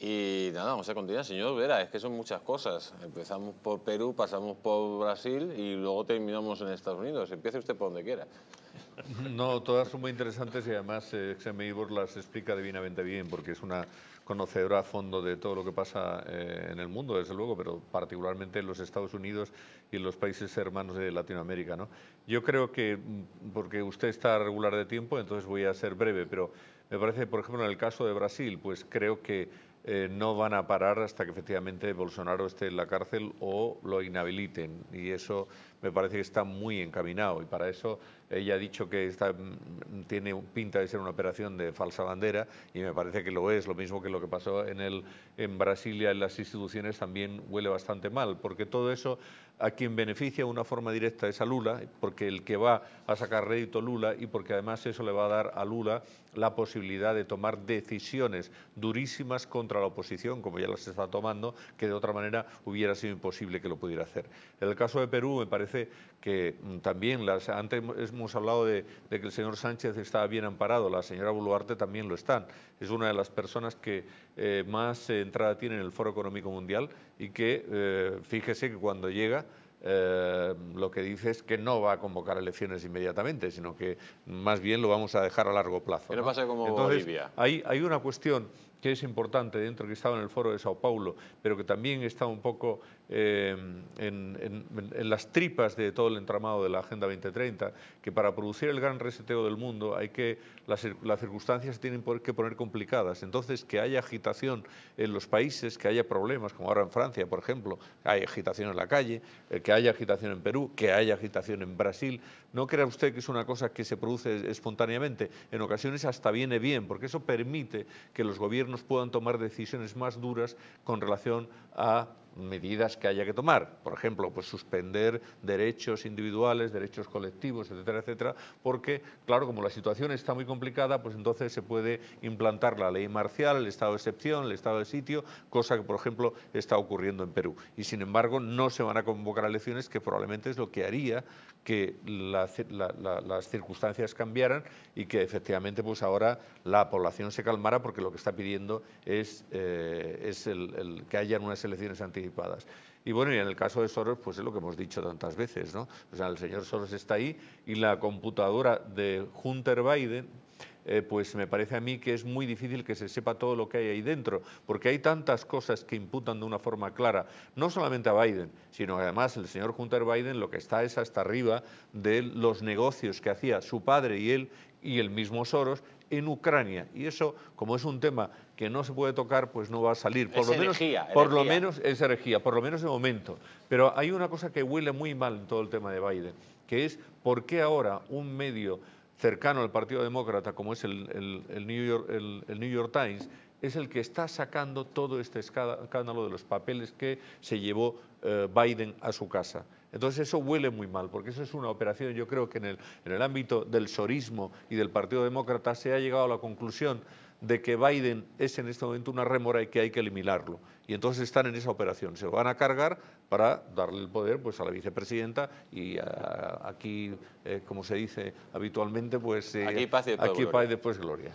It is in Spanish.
Y nada, vamos a continuar, señor Vera, es que son muchas cosas. Empezamos por Perú, pasamos por Brasil y luego terminamos en Estados Unidos. Empiece usted por donde quiera. No, todas son muy interesantes y además eh, Ivor las explica divinamente bien porque es una conocedora a fondo de todo lo que pasa eh, en el mundo, desde luego, pero particularmente en los Estados Unidos y en los países hermanos de Latinoamérica. ¿no? Yo creo que, mm, porque usted está regular de tiempo, entonces voy a ser breve, pero me parece, por ejemplo, en el caso de Brasil, pues creo que eh, no van a parar hasta que efectivamente Bolsonaro esté en la cárcel o lo inhabiliten. Y eso me parece que está muy encaminado. Y para eso ella ha dicho que mm, tiene pinta de ser una operación de falsa bandera y me parece que lo es. Lo mismo que lo que pasó en, el, en Brasilia, en las instituciones también huele bastante mal, porque todo eso a quien beneficia de una forma directa es a Lula, porque el que va a sacar rédito Lula y porque además eso le va a dar a Lula la posibilidad de tomar decisiones durísimas contra a la oposición, como ya las está tomando, que de otra manera hubiera sido imposible que lo pudiera hacer. En el caso de Perú me parece que mm, también, las, antes hemos hablado de, que el señor Sánchez estaba bien amparado, la señora Boluarte también lo están. Es una de las personas que eh, más entrada tiene en el Foro Económico Mundial y que eh, fíjese que cuando llega... Eh, lo que dice es que no va a convocar elecciones inmediatamente, sino que más bien lo vamos a dejar a largo plazo. pasa como Entonces, Bolivia? Hay, hay una cuestión que es importante dentro que estaba en el foro de Sao Paulo, pero que también está un poco eh, en, las tripas de todo el entramado de la Agenda 2030, que para producir el gran reseteo del mundo hay que las, circunstancias se tienen que poner complicadas. Entonces, que haya agitación en los países, que haya problemas, como ahora en Francia, por ejemplo, hay agitación en la calle, eh, que haya agitación en Perú, que haya agitación en Brasil. No crea usted que es una cosa que se produce espontáneamente. En ocasiones hasta viene bien, porque eso permite que los gobiernos puedan tomar decisiones más duras con relación a medidas que haya que tomar. Por ejemplo, pues suspender derechos individuales, derechos colectivos, etcétera, etcétera, porque, claro, como la situación está muy complicada, pues entonces se puede implantar la ley marcial, el estado de excepción, el estado de sitio, cosa que, por ejemplo, está ocurriendo en Perú. Y, sin embargo, no se van a convocar elecciones, que probablemente es lo que haría que las circunstancias cambiaran y que, efectivamente, pues ahora la población se calmara, porque lo que está pidiendo es, eh, que hayan unas elecciones anticipadas y bueno, y en el caso de Soros, pues es lo que hemos dicho tantas veces, ¿no? O sea, el señor Soros está ahí y la computadora de Hunter Biden, eh, pues me parece a mí que es muy difícil que se sepa todo lo que hay ahí dentro, porque hay tantas cosas que imputan de una forma clara, no solamente a Biden, sino además el señor Hunter Biden lo que está es hasta arriba de los negocios que hacía su padre y él y el mismo Soros en Ucrania. Y eso, como es un tema que no se puede tocar, pues no va a salir. Por lo menos, herejía, por lo menos es herejía, por lo menos de momento. Pero hay una cosa que huele muy mal en todo el tema de Biden, que es por qué ahora un medio cercano al Partido Demócrata, como es el, el, New, York, el New, York, Times, es el que está sacando todo este escándalo de los papeles que se llevó eh, Biden a su casa. Entonces eso huele muy mal, porque eso es una operación, yo creo que en el, en el ámbito del sorismo y del Partido Demócrata se ha llegado a la conclusión de que Biden es en este momento una rémora y que hay que eliminarlo. Y entonces están en esa operación. Se van a cargar para darle el poder pues, a la vicepresidenta y aquí, eh, como se dice habitualmente, pues... Eh, aquí paz y después, gloria.